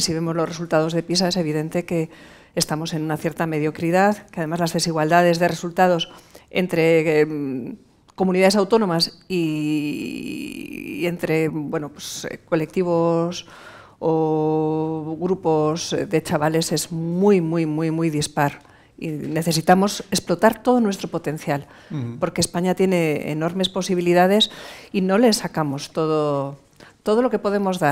Si vemos los resultados de PISA es evidente que estamos en una cierta mediocridad, que además las desigualdades de resultados entre em, comunidades autónomas y, entre bueno, pues, eh, colectivos o grupos de chavales es muy, muy, muy, muy dispar. Y necesitamos explotar todo nuestro potencial, porque España tiene enormes posibilidades y no le sacamos todo, todo lo que podemos dar.